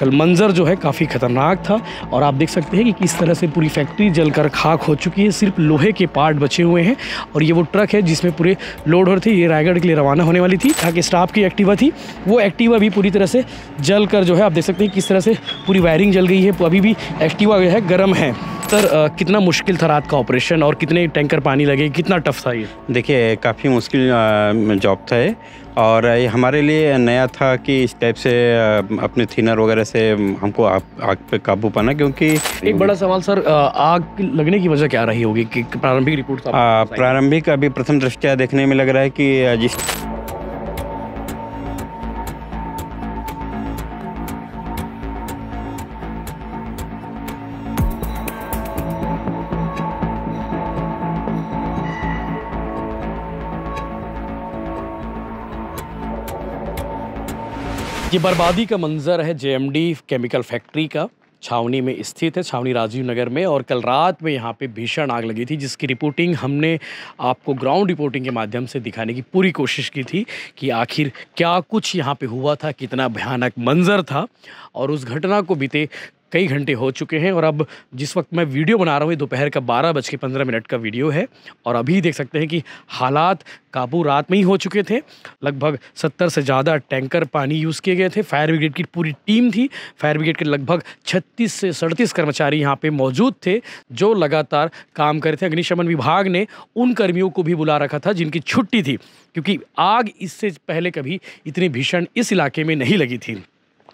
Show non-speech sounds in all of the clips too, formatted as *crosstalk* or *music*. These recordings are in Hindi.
कल मंज़र जो है काफ़ी ख़तरनाक था और आप देख सकते हैं कि किस तरह से पूरी फैक्ट्री जलकर खाक हो चुकी है सिर्फ लोहे के पार्ट बचे हुए हैं और ये वो ट्रक है जिसमें पूरे लोड हो रहे थे ये रायगढ़ के लिए रवाना होने वाली थी ताकि स्टाफ की एक्टिवा थी वो एक्टिवा भी पूरी तरह से जल कर जो है आप देख सकते हैं किस तरह से पूरी वायरिंग जल गई है अभी भी एक्टिवा जो है गर्म है सर कितना मुश्किल था रात का ऑपरेशन और कितने टैंकर पानी लगे कितना टफ था ये देखिए काफ़ी मुश्किल जॉब था ये और ये हमारे लिए नया था कि इस टाइप से अपने थिनर वगैरह कैसे हमको आग आग पे काबू पाना क्योंकि एक बड़ा सवाल सर आग लगने की वजह क्या रही होगी कि प्रारंभिक रिपोर्ट प्रारंभिक अभी प्रथम दृष्टिया देखने में लग रहा है कि जिस ये बर्बादी का मंजर है जेएमडी केमिकल फैक्ट्री का छावनी में स्थित है छावनी राजीव नगर में और कल रात में यहाँ पे भीषण आग लगी थी जिसकी रिपोर्टिंग हमने आपको ग्राउंड रिपोर्टिंग के माध्यम से दिखाने की पूरी कोशिश की थी कि आखिर क्या कुछ यहाँ पे हुआ था कितना भयानक मंजर था और उस घटना को बीते कई घंटे हो चुके हैं और अब जिस वक्त मैं वीडियो बना रहा हूँ दोपहर का बारह बज के पंद्रह मिनट का वीडियो है और अभी देख सकते हैं कि हालात काबू रात में ही हो चुके थे लगभग सत्तर से ज़्यादा टैंकर पानी यूज़ किए गए थे फायर ब्रिगेड की पूरी टीम थी फायर ब्रिगेड के लगभग छत्तीस से सड़तीस कर्मचारी यहाँ पर मौजूद थे जो लगातार काम करे थे अग्निशमन विभाग ने उन कर्मियों को भी बुला रखा था जिनकी छुट्टी थी क्योंकि आग इससे पहले कभी इतनी भीषण इस इलाके में नहीं लगी थी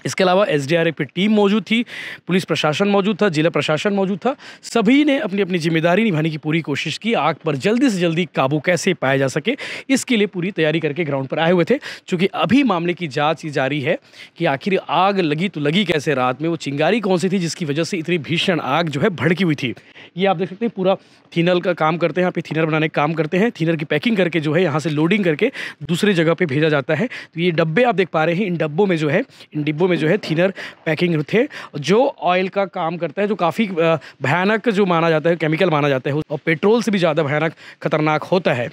इसके अलावा एस की टीम मौजूद थी पुलिस प्रशासन मौजूद था जिला प्रशासन मौजूद था सभी ने अपनी अपनी जिम्मेदारी निभाने की पूरी कोशिश की आग पर जल्दी से जल्दी काबू कैसे पाया जा सके इसके लिए पूरी तैयारी करके ग्राउंड पर आए हुए थे चूँकि अभी मामले की जाँच जारी है कि आखिर आग लगी तो लगी कैसे रात में वो चिंगारी कौन सी थी जिसकी वजह से इतनी भीषण आग जो है भड़की हुई थी ये आप देख सकते हैं पूरा थीनल का काम करते हैं यहाँ पे थीनर बनाने का काम करते हैं थीनर की पैकिंग करके जो है यहाँ से लोडिंग करके दूसरे जगह पे भेजा जाता है तो ये डब्बे आप देख पा रहे हैं इन डब्बों में जो है इन डिब्बों में में जो है थिनर पैकिंग थे जो ऑयल का काम करता है जो काफ़ी भयानक जो माना जाता है केमिकल माना जाता है और पेट्रोल से भी ज़्यादा भयानक खतरनाक होता है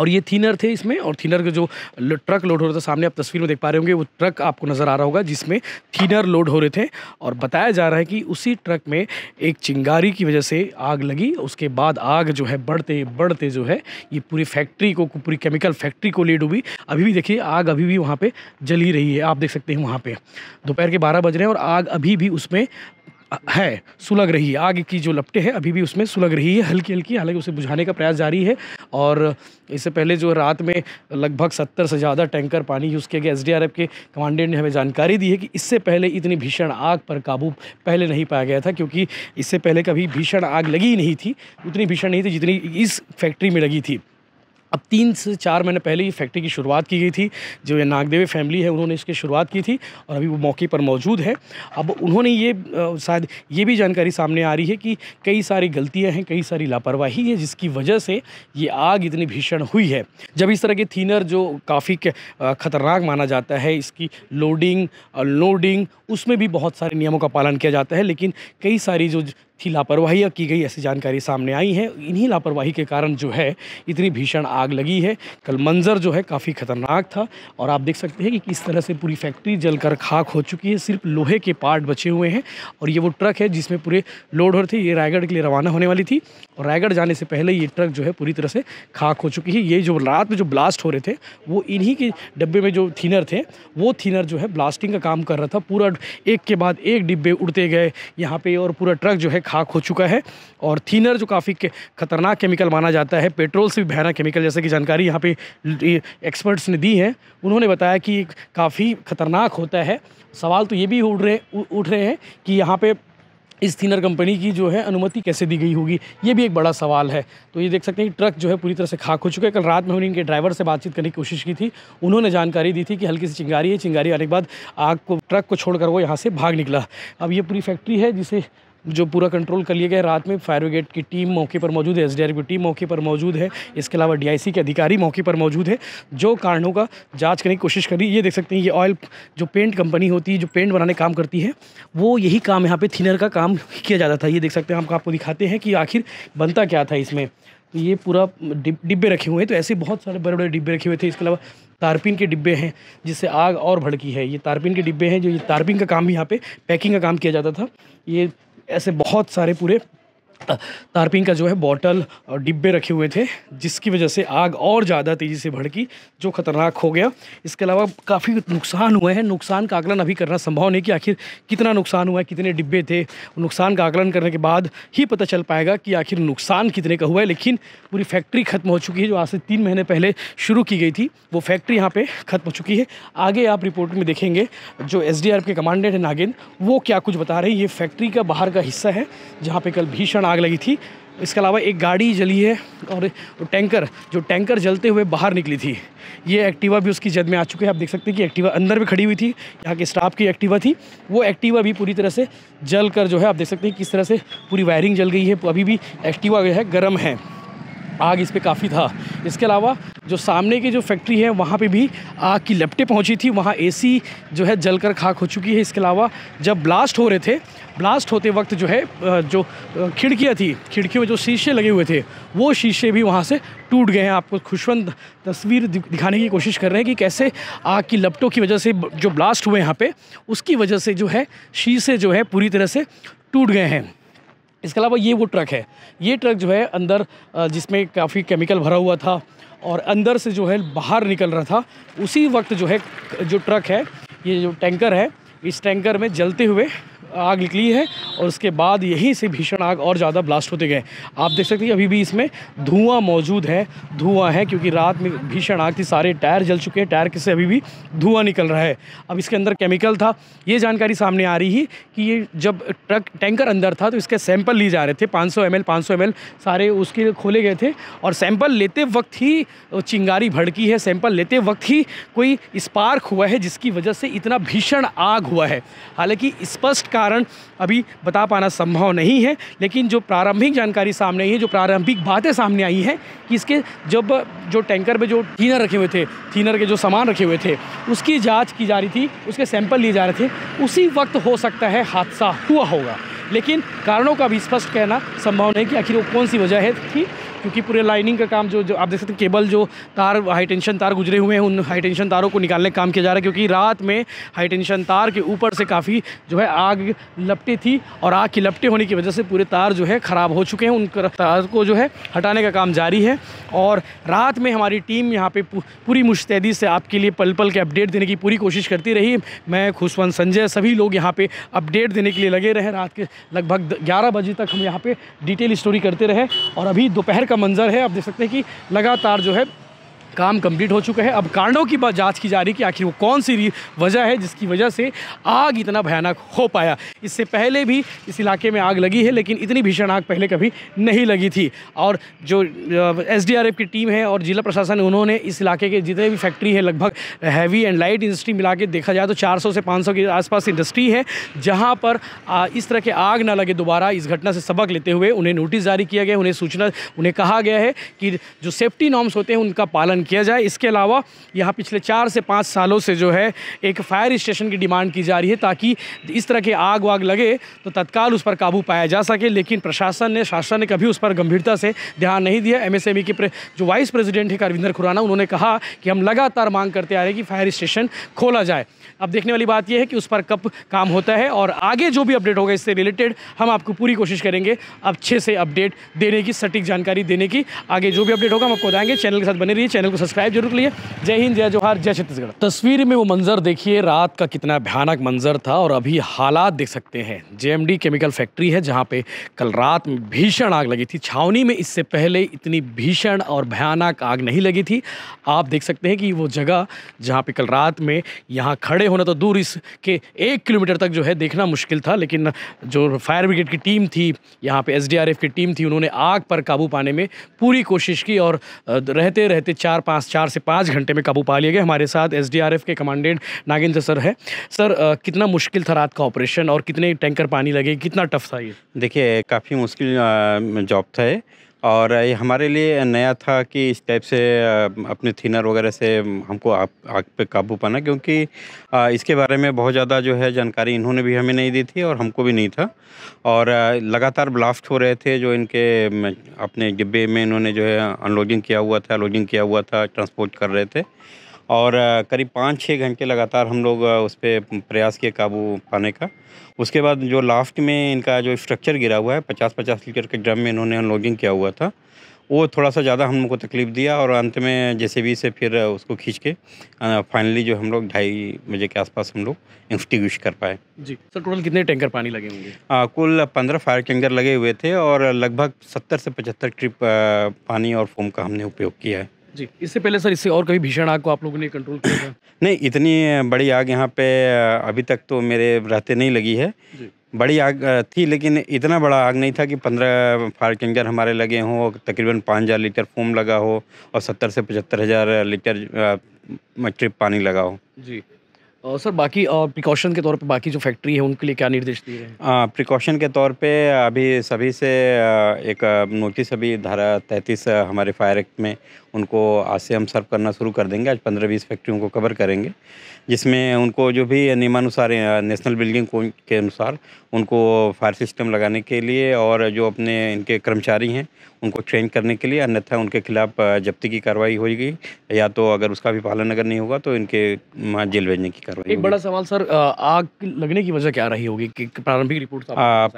और ये थीनर थे इसमें और थीनर का जो ट्रक लोड हो रहा था सामने आप तस्वीर में देख पा रहे होंगे वो ट्रक आपको नज़र आ रहा होगा जिसमें थीनर लोड हो रहे थे और बताया जा रहा है कि उसी ट्रक में एक चिंगारी की वजह से आग लगी उसके बाद आग जो है बढ़ते बढ़ते जो है ये पूरी फैक्ट्री को पूरी केमिकल फैक्ट्री को ले डूबी अभी भी देखिए आग अभी भी वहाँ पर जली रही है आप देख सकते हैं वहाँ पर दोपहर के बारह बज रहे हैं और आग अभी भी उसमें है सुलग रही है आग की जो लपटे हैं अभी भी उसमें सुलग रही है हल्की हल्की हालांकि उसे बुझाने का प्रयास जारी है और इससे पहले जो रात में लगभग सत्तर से ज़्यादा टैंकर पानी यूज़ किया गया एस के कमांडेंट ने हमें जानकारी दी है कि इससे पहले इतनी भीषण आग पर काबू पहले नहीं पाया गया था क्योंकि इससे पहले कभी भीषण आग लगी ही नहीं थी उतनी भीषण नहीं थी जितनी इस फैक्ट्री में लगी थी अब तीन से चार महीने पहले ये फैक्ट्री की शुरुआत की गई थी जो ये नागदेवी फैमिली है उन्होंने इसकी शुरुआत की थी और अभी वो मौके पर मौजूद है अब उन्होंने ये शायद ये भी जानकारी सामने आ रही है कि कई सारी गलतियाँ हैं कई सारी लापरवाही है जिसकी वजह से ये आग इतनी भीषण हुई है जब इस तरह के थीनर जो काफ़ी ख़तरनाक माना जाता है इसकी लोडिंग लोडिंग उसमें भी बहुत सारे नियमों का पालन किया जाता है लेकिन कई सारी जो थी लापरवाही की गई ऐसी जानकारी सामने आई है इन्हीं लापरवाही के कारण जो है इतनी भीषण आग लगी है कल मंजर जो है काफ़ी ख़तरनाक था और आप देख सकते हैं कि किस तरह से पूरी फैक्ट्री जलकर खाक हो चुकी है सिर्फ लोहे के पार्ट बचे हुए हैं और ये वो ट्रक है जिसमें पूरे लोड हो रहे थे ये रायगढ़ के लिए रवाना होने वाली थी और रायगढ़ जाने से पहले ये ट्रक जो है पूरी तरह से खाक हो चुकी है ये जो रात में जो ब्लास्ट हो रहे थे वो इन्हीं के डिब्बे में जो थीनर थे वो थीनर जो है ब्लास्टिंग का काम कर रहा था पूरा एक के बाद एक डिब्बे उड़ते गए यहाँ पे और पूरा ट्रक जो है खाक हो चुका है और थीनर जो काफ़ी के, खतरनाक केमिकल माना जाता है पेट्रोल से भी भयानक केमिकल जैसे कि जानकारी यहाँ पे एक्सपर्ट्स ने दी है उन्होंने बताया कि काफ़ी खतरनाक होता है सवाल तो ये भी उड़ रहे उठ रहे हैं कि यहाँ पे इस थीनर कंपनी की जो है अनुमति कैसे दी गई होगी ये भी एक बड़ा सवाल है तो ये देख सकते हैं कि ट्रक जो है पूरी तरह से खाक हो चुका है कल रात में हमने इनके ड्राइवर से बातचीत करने की कोशिश की थी उन्होंने जानकारी दी थी कि हल्की सी चिंगारी है चिंगारी आने के बाद आग को ट्रक को छोड़कर वो यहाँ से भाग निकला अब ये पूरी फैक्ट्री है जिसे जो पूरा कंट्रोल कर लिया गया रात में फायर ब्रिगेड की टीम मौके पर मौजूद है एस की टीम मौके पर मौजूद है इसके अलावा डी के अधिकारी मौके पर मौजूद है जो कारणों का जाँच करने की कोशिश करी ये देख सकते हैं ये ऑयल जो पेंट कंपनी होती है जो पेंट बनाने काम करती है वो यही काम यहाँ पर थिनर का काम किया जाता था ये देख सकते हैं हम आपको दिखाते हैं कि आखिर बनता क्या था इसमें तो ये पूरा डिब्बे रखे हुए हैं तो ऐसे बहुत सारे बड़े बड़े डिब्बे रखे हुए थे इसके अलावा तारपिन के डिब्बे हैं जिससे आग और भड़की है ये तारपिन के डिब्बे हैं जो ये तारपिन का काम भी यहाँ पे पैकिंग का काम किया जाता था ये ऐसे बहुत सारे पूरे तारपीन का जो है बॉटल और डिब्बे रखे हुए थे जिसकी वजह से आग और ज़्यादा तेज़ी से भड़की जो ख़तरनाक हो गया इसके अलावा काफ़ी नुकसान हुए हैं नुकसान का आकलन अभी करना संभव नहीं कि आखिर कितना नुकसान हुआ है कितने डिब्बे थे नुकसान का आकलन करने के बाद ही पता चल पाएगा कि आखिर नुकसान कितने का हुआ है लेकिन पूरी फैक्ट्री ख़त्म हो चुकी है जो आज से तीन महीने पहले शुरू की गई थी वो फैक्ट्री यहाँ पर ख़त्म हो चुकी है आगे आप रिपोर्ट में देखेंगे जो एस के कमांडेंट हैं नागिन वो क्या कुछ बता रहे हैं ये फैक्ट्री का बाहर का हिस्सा है जहाँ पर कल भीषण आग आग लगी थी इसके अलावा एक गाड़ी जली है और टैंकर जो टैंकर जलते हुए बाहर निकली थी ये एक्टिवा भी उसकी जद में आ चुके हैं आप देख सकते हैं कि एक्टिवा अंदर भी खड़ी हुई थी यहाँ के स्टाफ की एक्टिवा थी वो एक्टिवा भी पूरी तरह से जल कर जो है आप देख सकते हैं किस तरह से पूरी वायरिंग जल गई है अभी भी एक्टिवा जो है गर्म है आग इस पर काफ़ी था इसके अलावा जो सामने की जो फैक्ट्री है वहाँ पे भी आग की लपटें पहुँची थी वहाँ एसी जो है जल कर खाक हो चुकी है इसके अलावा जब ब्लास्ट हो रहे थे ब्लास्ट होते वक्त जो है जो खिड़कियाँ थी खिड़कियों में जो शीशे लगे हुए थे वो शीशे भी वहाँ से टूट गए हैं आपको खुशवंत तस्वीर दिखाने की कोशिश कर रहे हैं कि कैसे आग की लपटों की वजह से जो ब्लास्ट हुए यहाँ पर उसकी वजह से जो है शीशे जो है पूरी तरह से टूट गए हैं इसके अलावा ये वो ट्रक है ये ट्रक जो है अंदर जिसमें काफ़ी केमिकल भरा हुआ था और अंदर से जो है बाहर निकल रहा था उसी वक्त जो है जो ट्रक है ये जो टैंकर है इस टैंकर में जलते हुए आग निकली है और उसके बाद यहीं से भीषण आग और ज़्यादा ब्लास्ट होते गए आप देख सकते हैं अभी भी इसमें धुआं मौजूद है धुआं है क्योंकि रात में भीषण आग थी सारे टायर जल चुके हैं टायर से अभी भी धुआं निकल रहा है अब इसके अंदर केमिकल था ये जानकारी सामने आ रही है कि ये जब ट्रक टैंकर अंदर था तो इसके सैंपल लिए जा रहे थे पाँच सौ एम एल सारे उसके खोले गए थे और सैंपल लेते वक्त ही चिंगारी भड़की है सैंपल लेते वक्त ही कोई स्पार्क हुआ है जिसकी वजह से इतना भीषण आग हुआ है हालाँकि स्पष्ट कारण अभी बता पाना संभव नहीं है लेकिन जो प्रारंभिक जानकारी सामने आई है जो प्रारंभिक बातें सामने आई हैं कि इसके जब जो टैंकर में जो थीनर रखे हुए थे थीनर के जो सामान रखे हुए थे उसकी जाँच की जा रही थी उसके सैंपल लिए जा रहे थे उसी वक्त हो सकता है हादसा हुआ होगा लेकिन कारणों का भी स्पष्ट कहना संभव नहीं कि आखिर वो कौन सी वजह है थी क्योंकि पूरे लाइनिंग का काम जो जो आप देख सकते हैं केबल जो तार हाई टेंशन तार गुजरे हुए हैं उन हाई टेंशन तारों को निकालने का काम किया जा रहा है क्योंकि रात में हाई टेंशन तार के ऊपर से काफ़ी जो है आग लपटी थी और आग की लपटे होने की वजह से पूरे तार जो है ख़राब हो चुके हैं उन तार को जो है हटाने का काम जारी है और रात में हमारी टीम यहाँ पर पूरी मुस्तैदी से आपके लिए पल पल के अपडेट देने की पूरी कोशिश करती रही मैं खुशवंत संजय सभी लोग यहाँ पर अपडेट देने के लिए लगे रहे रात के लगभग ग्यारह बजे तक हम यहाँ पर डिटेल स्टोरी करते रहे और अभी दोपहर का मंजर है आप देख सकते हैं कि लगातार जो है काम कंप्लीट हो चुका है अब कांडों की बात जाँच की जा रही है कि आखिर वो कौन सी वजह है जिसकी वजह से आग इतना भयानक हो पाया इससे पहले भी इस इलाके में आग लगी है लेकिन इतनी भीषण आग पहले कभी नहीं लगी थी और जो एस की टीम है और जिला प्रशासन उन्होंने इस इलाके के जितने भी फैक्ट्री है लगभग हैवी एंड लाइट इंडस्ट्री मिला के देखा जाए तो चार से पाँच के आसपास इंडस्ट्री है जहाँ पर इस तरह के आग ना लगे दोबारा इस घटना से सबक लेते हुए उन्हें नोटिस जारी किया गया उन्हें सूचना उन्हें कहा गया है कि जो सेफ्टी नॉर्म्स होते हैं उनका पालन किया जाए इसके अलावा यहाँ पिछले चार से पाँच सालों से जो है एक फायर स्टेशन की डिमांड की जा रही है ताकि इस तरह के आग वाग लगे तो तत्काल उस पर काबू पाया जा सके लेकिन प्रशासन ने शासन ने कभी उस पर गंभीरता से ध्यान नहीं दिया एमएसएमई e के जो वाइस प्रेसिडेंट है अरविंदर खुराना उन्होंने कहा कि हम लगातार मांग करते आ रहे हैं कि फायर स्टेशन खोला जाए अब देखने वाली बात यह है कि उस पर कब काम होता है और आगे जो भी अपडेट होगा इससे रिलेटेड हम आपको पूरी कोशिश करेंगे अच्छे से अपडेट देने की सटीक जानकारी देने की आगे जो भी अपडेट होगा हम आपको बताएंगे चैनल के साथ बने रहिए चैनल को को तो सब्सक्राइब जरूर करिए जय हिंद जय जवाहर जय छत्तीसगढ़ तस्वीर में वो मंजर देखिए रात का कितना भयानक मंजर था और अभी हालात देख सकते हैं जेएमडी केमिकल फैक्ट्री है जहाँ पे कल रात में भीषण आग लगी थी छावनी में इससे पहले इतनी भीषण और भयानक आग नहीं लगी थी आप देख सकते हैं कि वो जगह जहाँ पे कल रात में यहाँ खड़े होना तो दूर इसके एक किलोमीटर तक जो है देखना मुश्किल था लेकिन जो फायर ब्रिगेड की टीम थी यहाँ पे एसडीआरएफ की टीम थी उन्होंने आग पर काबू पाने में पूरी कोशिश की और रहते रहते चार चार पाँच चार से पाँच घंटे में काबू पा लिए गए हमारे साथ S K commandant Nagendra sir है सर कितना मुश्किल था रात का ऑपरेशन और कितने टैंकर पानी लगे कितना टफ था ये देखिए काफ़ी मुश्किल जॉब था और ये हमारे लिए नया था कि इस टाइप से अपने थिनर वगैरह से हमको आग आग पे काबू पाना क्योंकि इसके बारे में बहुत ज़्यादा जो है जानकारी इन्होंने भी हमें नहीं दी थी और हमको भी नहीं था और लगातार ब्लास्ट हो रहे थे जो इनके अपने डिब्बे में इन्होंने जो है अनलोडिंग किया हुआ था लोडिंग किया हुआ था ट्रांसपोर्ट कर रहे थे और करीब पाँच छः घंटे लगातार हम लोग उस पर प्रयास किए काबू पाने का उसके बाद जो लाफ्ट में इनका जो स्ट्रक्चर गिरा हुआ है पचास पचास लीटर के ड्रम में इन्होंने अनलोडिंग किया हुआ था वो थोड़ा सा ज़्यादा हम लोग को तकलीफ़ दिया और अंत में जैसे भी से फिर उसको खींच के फाइनली जो हम लोग ढाई बजे के आसपास हम लोग इंस्टीग्यूश कर पाए जी सर टोटल कितने टैंकर पानी लगे होंगे कुल पंद्रह फायर टैंकर लगे हुए थे और लगभग सत्तर से पचहत्तर ट्रिप पानी और फोम का हमने उपयोग किया है जी इससे पहले सर इससे और कभी भीषण आग को आप लोगों ने कंट्रोल किया *coughs* नहीं इतनी बड़ी आग यहाँ पे अभी तक तो मेरे रहते नहीं लगी है बड़ी आग थी लेकिन इतना बड़ा आग नहीं था कि पंद्रह फायर किंगर हमारे लगे हों और तकरीबन पाँच हज़ार लीटर फोम लगा हो और सत्तर से पचहत्तर हज़ार लीटर ट्रिप पानी लगा हो जी और सर बाकी प्रिकॉशन के तौर पे बाकी जो फैक्ट्री है उनके लिए क्या निर्देश दिए हैं प्रिकॉशन के तौर पे अभी सभी से एक नोटिस अभी धारा तैंतीस हमारे फायर एक्ट में उनको आज से हम सर्व करना शुरू कर देंगे आज पंद्रह बीस फैक्ट्रियों को कवर करेंगे जिसमें उनको जो भी नियमानुसार नेशनल बिल्डिंग के अनुसार उनको फायर सिस्टम लगाने के लिए और जो अपने इनके कर्मचारी हैं उनको ट्रेन करने के लिए अन्यथा उनके खिलाफ जब्ती की कार्रवाई होगी या तो अगर उसका भी पालन अगर नहीं होगा तो इनके जेल भेजने की कार्रवाई एक बड़ा सवाल सर आग लगने की वजह क्या रही होगी कि प्रारंभिक रिपोर्ट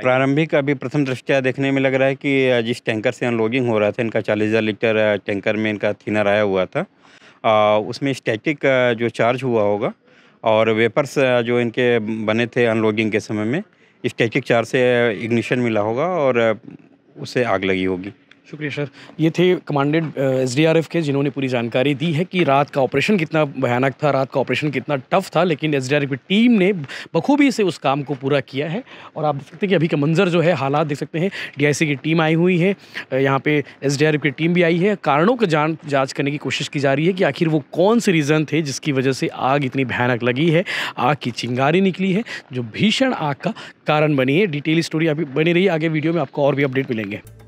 प्रारंभिक अभी प्रथम दृष्टिया देखने में लग रहा है कि जिस टैंकर से अनलोडिंग हो रहा था इनका चालीस हज़ार लीटर टैंकर में इनका का थिनर आया हुआ था आ, उसमें स्टैटिक जो चार्ज हुआ होगा और वेपर्स जो इनके बने थे अनलोडिंग के समय में स्टैटिक चार्ज से इग्निशन मिला होगा और उससे आग लगी होगी शुक्रिया सर ये थे कमांडेड एफ के जिन्होंने पूरी जानकारी दी है कि रात का ऑपरेशन कितना भयानक था रात का ऑपरेशन कितना टफ था लेकिन एफ की टीम ने बखूबी से उस काम को पूरा किया है और आप देख सकते हैं कि अभी का मंजर जो है हालात देख सकते हैं सी की टीम आई हुई है यहाँ पे एफ की टीम भी आई है कारणों का जान जाँच करने की कोशिश की जा रही है कि आखिर वो कौन से रीज़न थे जिसकी वजह से आग इतनी भयानक लगी है आग की चिंगारी निकली है जो भीषण आग का कारण बनी है डिटेल स्टोरी अभी बनी रही आगे वीडियो में आपको और भी अपडेट मिलेंगे